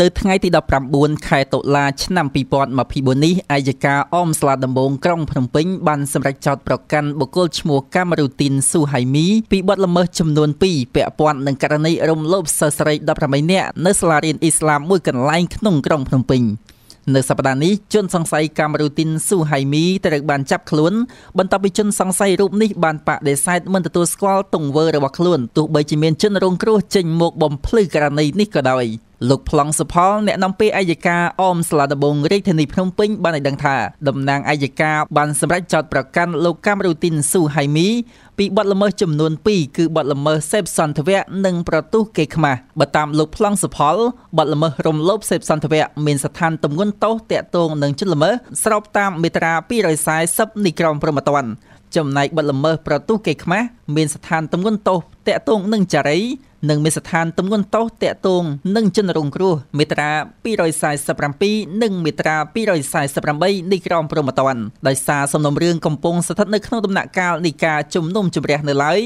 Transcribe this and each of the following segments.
នៅថ្ងៃទី19ខែតុលាឆ្នាំ2024នេះអัยការអមស្លាដំបងក្រុងភ្នំពេញបានសម្រេចចោទប្រកាន់បុគ្គលឈ្មោះកាមរូទីនស៊ូហៃមីពីបទល្មើសចំនួន2ពាក់ព័ន្ធនឹងករណីរំលោភសិស្សស្រី18នាក់នៅសាលារៀនអ៊ីស្លាមមួយកន្លែងក្នុងក្រុងភ្នំពេញនៅសប្តាហ៍នេះជន សង្ស័យកាមរូទីនស៊ូហៃមីត្រូវបានចាប់ខ្លួនបន្ទាប់ពីជន សង្ស័យរូបនេះបានបដិសេធមិនទទួលស្គាល់ទង្វើរបស់ខ្លួនទោះបីជាមានជនរងគ្រោះចេញមកបំភ្លឺករណីនេះក៏ដោយ។លោកប្លង់សុផលអ្នកនាំពាក្យអัยការអមស្លាដបងរាជធានីភ្នំពេញបានឲ្យដឹងថាតំណាងអัยការបានសម្រេចចោទប្រកាន់លោកកាំរូទីនស៊ូហៃមី ពីបទល្មើសចំនួន2គឺបទល្មើសសេពសន្តិវៈនិងប្រទូសកេរ្តិ៍ខ្មាស់បើតាមលោកប្លង់សុផលបទល្មើសរំលោភសេពសន្តិវៈមានស្ថានទម្ងន់ទោសតាក់ទងនឹងជនល្មើសស្របតាមមាត្រា240នៃក្រមព្រហ្មទណ្ឌចំណែកបទល្មើសប្រទូសកេរ្តិ៍ខ្មាស់មានស្ថានទម្ងន់ទោសតាក់ទងនឹងចារីនិងមានស្ថានទម្ងន់ទោសតាក់ទងនឹងជនរងគ្រោះមេត្រា247និងមេត្រា248នៃក្រមព្រហ្មទណ្ឌដោយសារសំណុំរឿងកំពុងស្ថិតនៅក្នុងដំណាក់កាលនៃការជំនុំជម្រះនៅឡើយ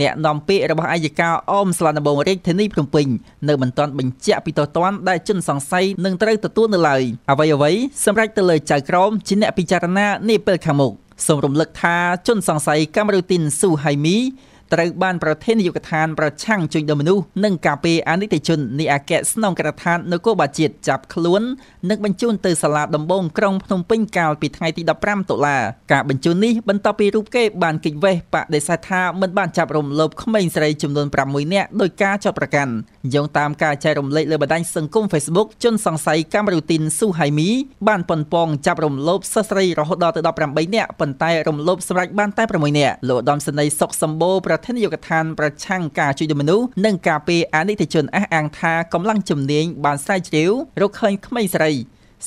អ្នកនាំពាក្យរបស់អាយកាអមស្លាដំបងរាជធានីភ្នំពេញនៅមិនទាន់បញ្ជាក់ពីទោសទណ្ឌដែលជនសង្ស័យនឹងត្រូវទទួលនៅឡើយអ្វីអ្វីសម្រាប់ទៅលើចៅក្រមជាអ្នកពិចារណានេះពេលខាងមុខសូមរំលឹកថា ជនសង្ស័យកាមរូទីនស៊ូហៃមីត្រូវបានប្រធាននាយកដ្ឋានប្រឆាំងជួញដូរមនុស្សនិងការពារអនិច្ចជននៃអគ្គស្នងការដ្ឋាននគរបាលជាតិចាប់ខ្លួននិងបញ្ជូនទៅសាលាដំបងក្រុងភ្នំពេញកាលពីថ្ងៃទី15តុលាការបញ្ជូននេះបន្ទាប់ពីរូបគេបានគេចវេះបដិសេធថាមិនបានចាប់រំលោភក្មេងស្រីចំនួន6នាក់ដោយការចោទប្រកាន់យោងតាមការចែករំលែកលើបណ្ដាញសង្គម Facebook ជនសង្ស័យកាមរូទីនស៊ូហៃមីបានប៉ុនប៉ងចាប់រំលោភសិស្សស្រីរហូតដល់ទៅ18នាក់ប៉ុន្តែរំលោភសម្រេចបានតែ6នាក់លោកឧត្តមសេនីយ៍សុកសម្បូរប្រធានាយកដ្ឋានប្រឆាំងការជួញដូរមនុស្សនិងការពារអនិច្ចជនអះអាង ថាកម្លាំងជំនាញបានស្រាវជ្រាវរកឃើញក្មេងស្រី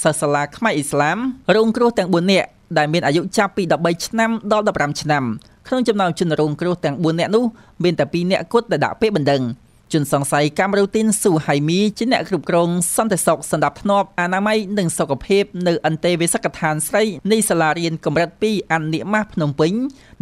សិស្សសាលា ខ្មែរអ៊ីស្លាម រងគ្រោះទាំង4នាក់ដែលមានអាយុចាប់ពី13ឆ្នាំដល់15ឆ្នាំក្នុងចំណោមជនរងគ្រោះទាំង4នាក់នោះមានតែ2នាក់គត់ដែលដាក់ពាក្យបណ្ដឹង។ជនសង្ស័យកាមរូទីនស៊ូហៃមីជាអ្នកគ្រប់គ្រងសន្តិសុខសណ្ដាប់ធ្នាប់អនាម័យនិងសុខភាពនៅ អន្តេវាសិកដ្ឋានស្រីនៃសាលារៀនកម្រិត2អាននៀម៉ាស់ភ្នំពេញ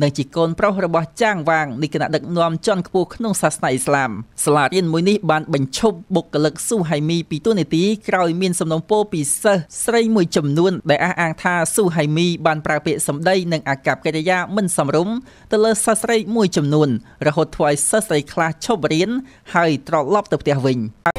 និងជាកូនប្រុសរបស់ចាងវាងនៃគណៈដឹកនាំជាន់ខ្ពស់ក្នុងសាសនាអ៊ីស្លាមសាលារៀនមួយនេះបានបញ្ឈប់បុគ្គលិកស៊ូហៃមីពីតួនាទីក្រោយមានសំណូមពរពីសិស្សស្រីមួយចំនួនដែលអះអាងថាស៊ូហៃមីបានប្រើពាក្យសម្ដីនិងអាកប្បកិរិយា មិនសមរម្យទៅលើសិស្សស្រីមួយចំនួន រហូតធ្វើឲ្យសិស្សស្រីខ្លះឈប់រៀនហើយហើយត្រឡប់ទៅផ្ទះវិញ។